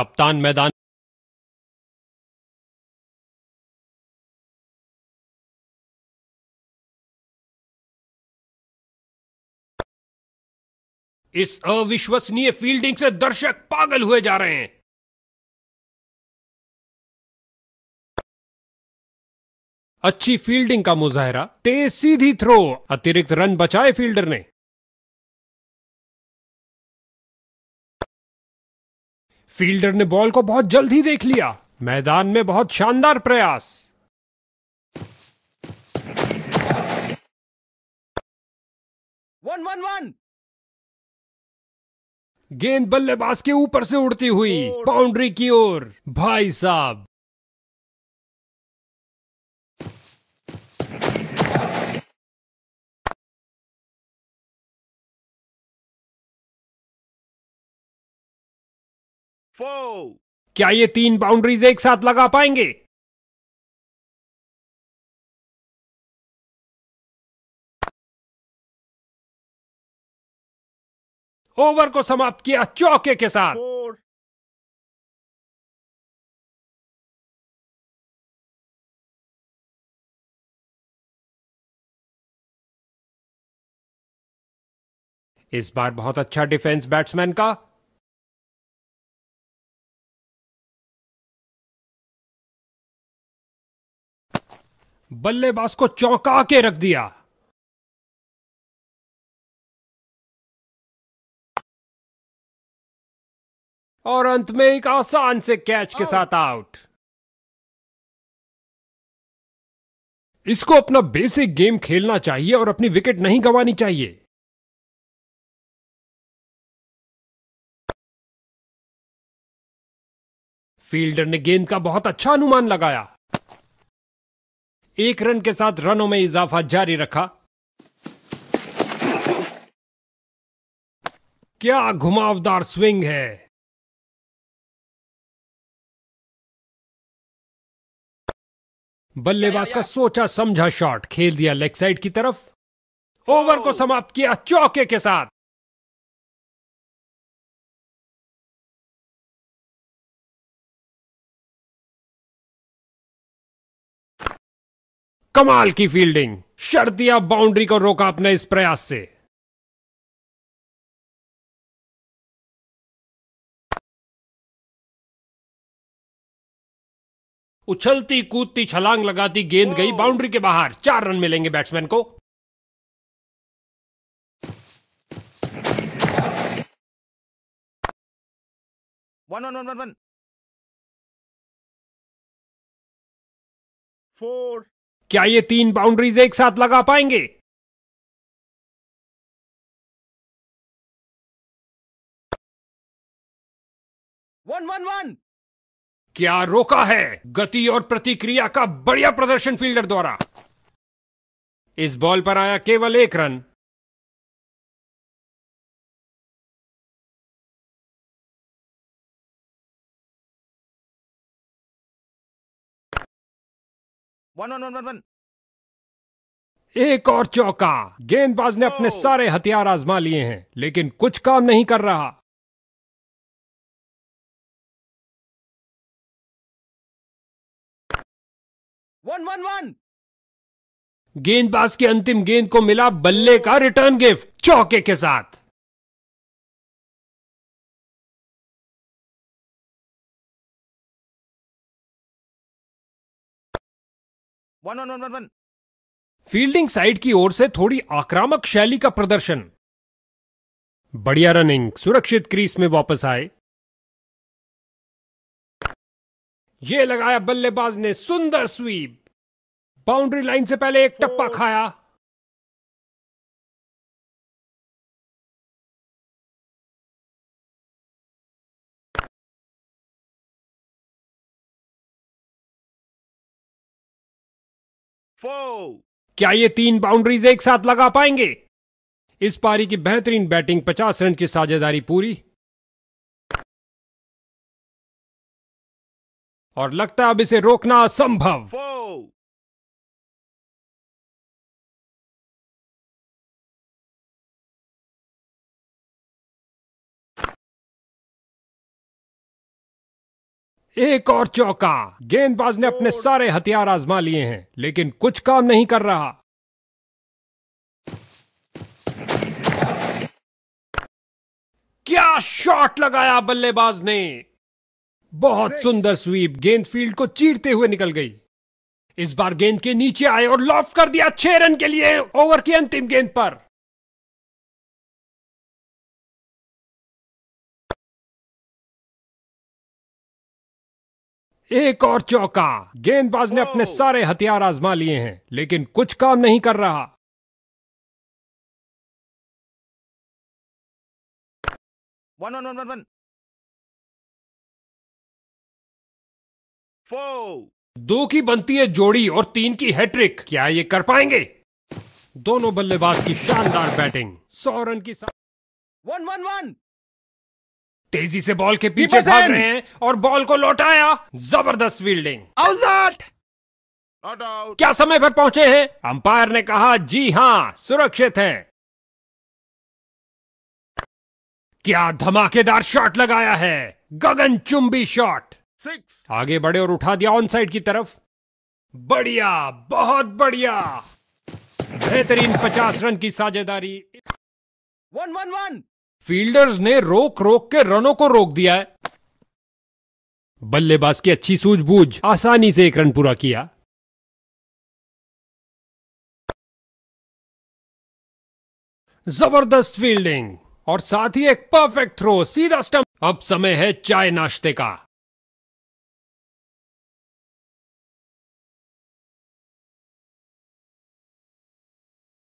कप्तान मैदान इस अविश्वसनीय फील्डिंग से दर्शक पागल हुए जा रहे हैं अच्छी फील्डिंग का मुजाहरा तेज सीधी थ्रो अतिरिक्त रन बचाए फील्डर ने फील्डर ने बॉल को बहुत जल्द ही देख लिया मैदान में बहुत शानदार प्रयास वन वन वन गेंद बल्लेबाज के ऊपर से उड़ती हुई बाउंड्री की ओर भाई साहब फोर क्या ये तीन बाउंड्रीज एक साथ लगा पाएंगे ओवर को समाप्त किया चौके के साथ Four. इस बार बहुत अच्छा डिफेंस बैट्समैन का बल्लेबाज को चौंका के रख दिया और अंत में एक आसान से कैच के साथ आउट इसको अपना बेसिक गेम खेलना चाहिए और अपनी विकेट नहीं गंवानी चाहिए फील्डर ने गेंद का बहुत अच्छा अनुमान लगाया एक रन के साथ रनों में इजाफा जारी रखा क्या घुमावदार स्विंग है बल्लेबाज का सोचा समझा शॉट खेल दिया लेग साइड की तरफ ओवर को समाप्त किया चौके के साथ कमाल की फील्डिंग शर्तिया बाउंड्री को रोका अपने इस प्रयास से उछलती कूदती छलांग लगाती गेंद गई बाउंड्री के बाहर चार रन मिलेंगे बैट्समैन को one one one one one four क्या ये तीन बाउंड्रीज एक साथ लगा पाएंगे वन वन वन क्या रोका है गति और प्रतिक्रिया का बढ़िया प्रदर्शन फील्डर द्वारा इस बॉल पर आया केवल एक run one one one one one एक और चौका गेंदबाज ने अपने oh. सारे हथियार आजमा लिए हैं लेकिन कुछ काम नहीं कर रहा वन वन वन गेंदबाज की अंतिम गेंद को मिला बल्ले का रिटर्न गिफ्ट चौके के साथ one one one one one fielding side की ओर से थोड़ी आक्रामक शैली का प्रदर्शन बढ़िया रनिंग सुरक्षित क्रीस में वापस आए ये लगाया बल्लेबाज ने सुंदर स्वीप बाउंड्री लाइन से पहले एक टप्पा oh. खाया फोर क्या ये तीन बाउंड्रीज एक साथ लगा पाएंगे इस पारी की बेहतरीन बैटिंग 50 रन की साझेदारी पूरी और लगता है अब इसे रोकना असंभव एक और चौका गेंदबाज ने अपने सारे हथियार आजमा लिए हैं लेकिन कुछ काम नहीं कर रहा क्या शॉट लगाया बल्लेबाज ने बहुत सुंदर स्वीप गेंद फील्ड को चीरते हुए निकल गई इस बार गेंद के नीचे आए और लॉफ्ट कर दिया छह रन के लिए ओवर की अंतिम गेंद पर एक और चौका गेंदबाज ने अपने सारे हथियार आजमा लिए हैं लेकिन कुछ काम नहीं कर रहा one one one one one दो की बनती है जोड़ी और तीन की हैट्रिक क्या ये कर पाएंगे दोनों बल्लेबाज की शानदार बैटिंग सौ रन की वन वन वन तेजी से बॉल के पीछे भाग रहे हैं और बॉल को लौटाया जबरदस्त फील्डिंग आउट क्या समय पर पहुंचे हैं अंपायर ने कहा जी हां सुरक्षित हैं क्या धमाकेदार शॉट लगाया है गगन चुंबी शॉट सिक्स आगे बढ़े और उठा दिया ऑन साइड की तरफ बढ़िया बहुत बढ़िया बेहतरीन पचास रन की साझेदारी वन वन वन फील्डर्स ने रोक रोक के रनों को रोक दिया है बल्लेबाज की अच्छी सूझबूझ आसानी से एक रन पूरा किया जबरदस्त फील्डिंग और साथ ही एक परफेक्ट थ्रो सीधा स्टंप अब समय है चाय नाश्ते का